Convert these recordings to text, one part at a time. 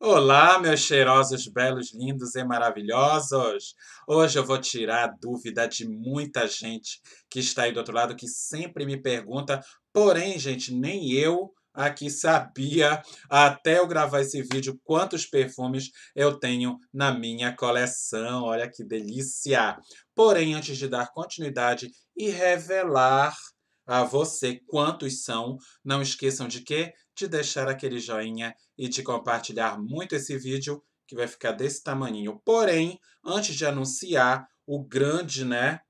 Olá, meus cheirosos, belos, lindos e maravilhosos! Hoje eu vou tirar a dúvida de muita gente que está aí do outro lado que sempre me pergunta, porém, gente, nem eu aqui sabia até eu gravar esse vídeo quantos perfumes eu tenho na minha coleção. Olha que delícia! Porém, antes de dar continuidade e revelar a você quantos são. Não esqueçam de quê? De deixar aquele joinha e de compartilhar muito esse vídeo, que vai ficar desse tamanho Porém, antes de anunciar o grande, né,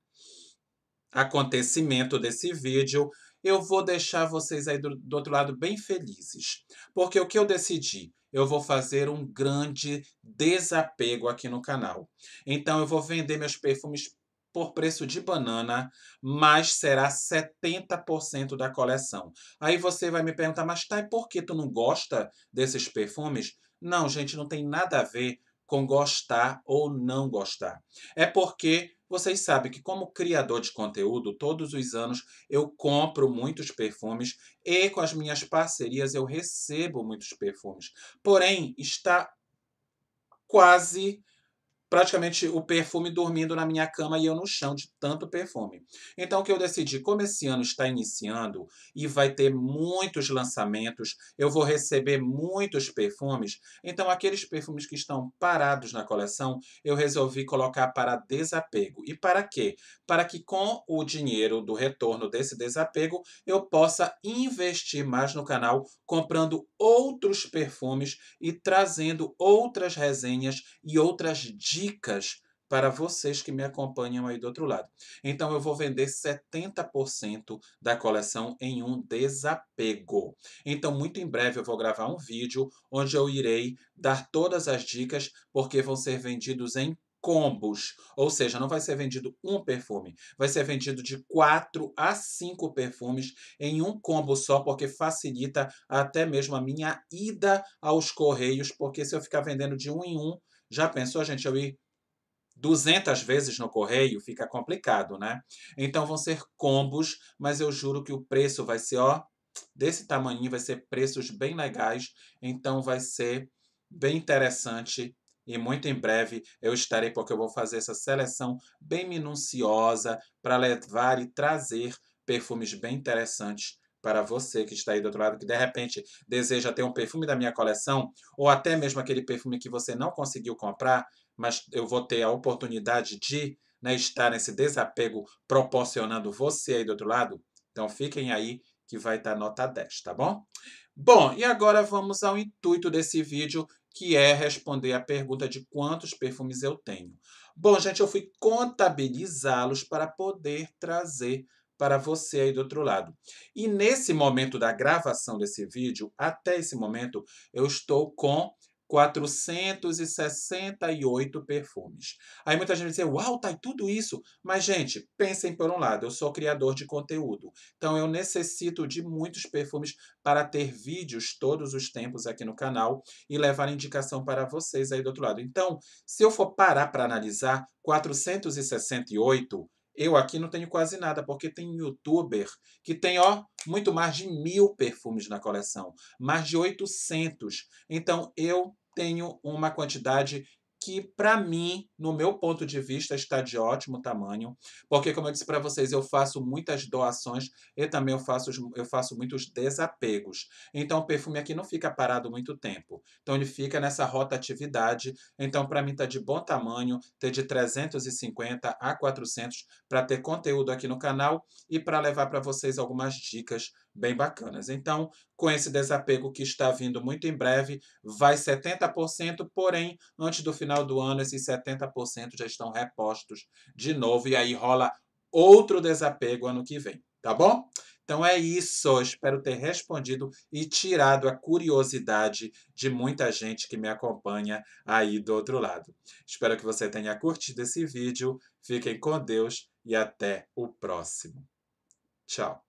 acontecimento desse vídeo, eu vou deixar vocês aí do, do outro lado bem felizes. Porque o que eu decidi? eu vou fazer um grande desapego aqui no canal. Então eu vou vender meus perfumes por preço de banana, mas será 70% da coleção. Aí você vai me perguntar, mas tá, e por que tu não gosta desses perfumes? Não, gente, não tem nada a ver com gostar ou não gostar. É porque vocês sabem que, como criador de conteúdo, todos os anos eu compro muitos perfumes e com as minhas parcerias eu recebo muitos perfumes. Porém, está quase praticamente o perfume dormindo na minha cama e eu no chão de tanto perfume. Então o que eu decidi, como esse ano está iniciando e vai ter muitos lançamentos, eu vou receber muitos perfumes, então aqueles perfumes que estão parados na coleção, eu resolvi colocar para desapego. E para quê? Para que com o dinheiro do retorno desse desapego, eu possa investir mais no canal comprando outros perfumes e trazendo outras resenhas e outras dicas dicas para vocês que me acompanham aí do outro lado. Então eu vou vender 70% da coleção em um desapego. Então muito em breve eu vou gravar um vídeo onde eu irei dar todas as dicas porque vão ser vendidos em combos, ou seja, não vai ser vendido um perfume, vai ser vendido de quatro a cinco perfumes em um combo só, porque facilita até mesmo a minha ida aos correios, porque se eu ficar vendendo de um em um, já pensou, gente, eu ir 200 vezes no correio? Fica complicado, né? Então vão ser combos, mas eu juro que o preço vai ser, ó, desse tamanho, vai ser preços bem legais. Então vai ser bem interessante e muito em breve eu estarei porque eu vou fazer essa seleção bem minuciosa para levar e trazer perfumes bem interessantes para você que está aí do outro lado, que de repente deseja ter um perfume da minha coleção, ou até mesmo aquele perfume que você não conseguiu comprar, mas eu vou ter a oportunidade de né, estar nesse desapego proporcionando você aí do outro lado. Então fiquem aí que vai estar tá nota 10, tá bom? Bom, e agora vamos ao intuito desse vídeo, que é responder a pergunta de quantos perfumes eu tenho. Bom, gente, eu fui contabilizá-los para poder trazer para você aí do outro lado. E nesse momento da gravação desse vídeo, até esse momento, eu estou com 468 perfumes. Aí muita gente vai dizer, uau, tá tudo isso. Mas, gente, pensem por um lado, eu sou criador de conteúdo. Então, eu necessito de muitos perfumes para ter vídeos todos os tempos aqui no canal e levar indicação para vocês aí do outro lado. Então, se eu for parar para analisar, 468 eu aqui não tenho quase nada, porque tem youtuber que tem, ó, muito mais de mil perfumes na coleção, mais de 800. Então eu tenho uma quantidade que para mim, no meu ponto de vista, está de ótimo tamanho, porque como eu disse para vocês, eu faço muitas doações e também eu faço eu faço muitos desapegos. Então o perfume aqui não fica parado muito tempo. Então ele fica nessa rotatividade. Então para mim está de bom tamanho, ter de 350 a 400 para ter conteúdo aqui no canal e para levar para vocês algumas dicas bem bacanas. Então, com esse desapego que está vindo muito em breve, vai 70%, porém, antes do final do ano, esses 70% já estão repostos de novo, e aí rola outro desapego ano que vem, tá bom? Então é isso, espero ter respondido e tirado a curiosidade de muita gente que me acompanha aí do outro lado. Espero que você tenha curtido esse vídeo, fiquem com Deus e até o próximo. Tchau!